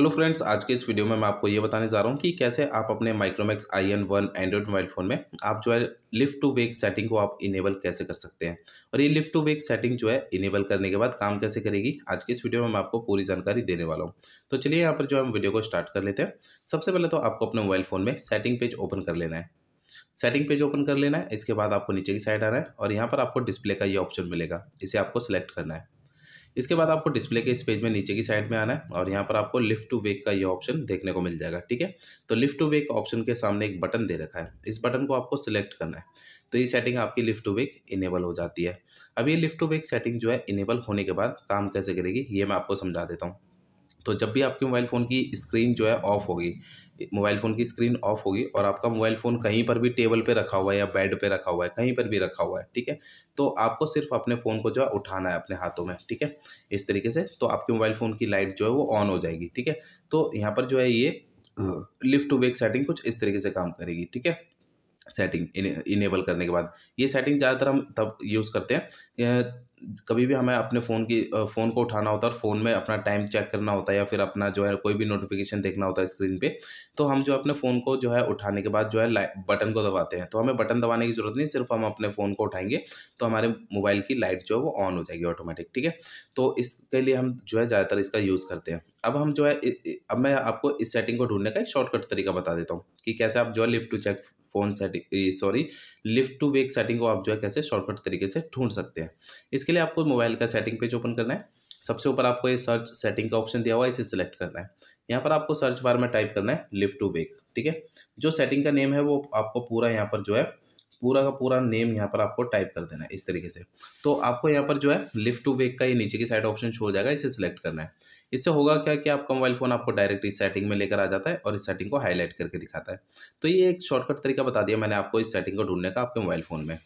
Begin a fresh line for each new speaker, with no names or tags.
hello friends आज के इस वीडियो में मैं आपको ये बताने जा रहा हूँ कि कैसे आप अपने Micromax I N one Android mobile phone में आप जो है लिफ्ट टू वेक सेटिंग को आप इनेबल कैसे कर सकते हैं और ये लिफ्ट टू वेक सेटिंग जो है इनेबल करने के बाद काम कैसे करेगी आज के इस वीडियो में मैं आपको पूरी जानकारी देने वाला हूँ तो चलिए यहाँ पर जो हम वीडियो को स्टार्ट कर लेते हैं सबसे पहले तो आपको अपने मोबाइल फ़ोन में सेटिंग पेज ओपन कर लेना है सेटिंग पेज ओपन कर लेना है इसके बाद आपको नीचे की साइड आना है और यहाँ पर आपको डिस्प्ले का ये ऑप्शन मिलेगा इसे आपको सेलेक्ट करना है इसके बाद आपको डिस्प्ले के इस पेज में नीचे की साइड में आना है और यहाँ पर आपको लिफ्ट टू वेक का ये ऑप्शन देखने को मिल जाएगा ठीक है तो लिफ्ट टू वेक ऑप्शन के सामने एक बटन दे रखा है इस बटन को आपको सिलेक्ट करना है तो ये सेटिंग आपकी लिफ्ट टू वेक इनेबल हो जाती है अब ये लिफ्ट टू वेक सेटिंग जो है इनेबल होने के बाद काम कैसे करेगी ये मैं आपको समझा देता हूँ तो जब भी आपके मोबाइल फ़ोन की स्क्रीन जो है ऑफ़ होगी मोबाइल फ़ोन की स्क्रीन ऑफ होगी और आपका मोबाइल फ़ोन कहीं पर भी टेबल पे रखा हुआ है या बेड पे रखा हुआ है कहीं पर भी रखा हुआ है ठीक है तो आपको सिर्फ अपने फ़ोन को जो है उठाना है अपने हाथों में ठीक है इस तरीके से तो आपके मोबाइल फ़ोन की लाइट जो है वो ऑन हो जाएगी ठीक है तो यहाँ पर जो है ये लिफ्ट टू वेक सेटिंग कुछ इस तरीके से काम करेगी ठीक है सेटिंग इनेबल करने के बाद ये सेटिंग ज़्यादातर हम तब यूज़ करते हैं कभी भी हमें अपने फ़ोन की फ़ोन को उठाना होता है और फ़ोन में अपना टाइम चेक करना होता है या फिर अपना जो है कोई भी नोटिफिकेशन देखना होता है स्क्रीन पे तो हम जो अपने फ़ोन को जो है उठाने के बाद जो है बटन को दबाते हैं तो हमें बटन दबाने की ज़रूरत नहीं सिर्फ हम अपने फ़ोन को उठाएंगे तो हमारे मोबाइल की लाइट जो है वो ऑन हो जाएगी ऑटोमेटिक ठीक है तो इसके लिए हम जो है ज़्यादातर इसका यूज़ करते हैं अब हम जो है अब मैं आपको इस सेटिंग को ढूंढने का एक शॉर्टकट तरीका बता देता हूँ कि कैसे आप जो है lift to check phone setting sorry lift to wake setting को आप जो है कैसे शॉर्टकट तरीके से ढूंढ सकते हैं इसके इसके लिए आपको मोबाइल का सेटिंग पेज ओपन करना है सबसे ऊपर आपको ये सर्च सेटिंग का ऑप्शन दिया हुआ है इसे सिलेक्ट करना है यहाँ पर आपको सर्च बार में टाइप करना है लिफ्ट टू वेक ठीक है जो सेटिंग का नेम है वो आपको पूरा यहाँ पर जो है पूरा का पूरा नेम यहाँ पर आपको टाइप कर देना है इस तरीके से तो आपको यहाँ पर जो है लिफ्ट टू वेक का ये नीचे की साइड ऑप्शन शो हो जाएगा इसे सिलेक्ट करना है इससे होगा क्या कि आपका मोबाइल फ़ोन आपको डायरेक्ट इस सेटिंग में लेकर आ जाता है और इस सेटिंग को हाईलाइट करके दिखाता है तो ये एक शॉर्टकट तरीका बता दिया मैंने आपको इस सेटिंग को ढूंढने का आपके मोबाइल फ़ोन में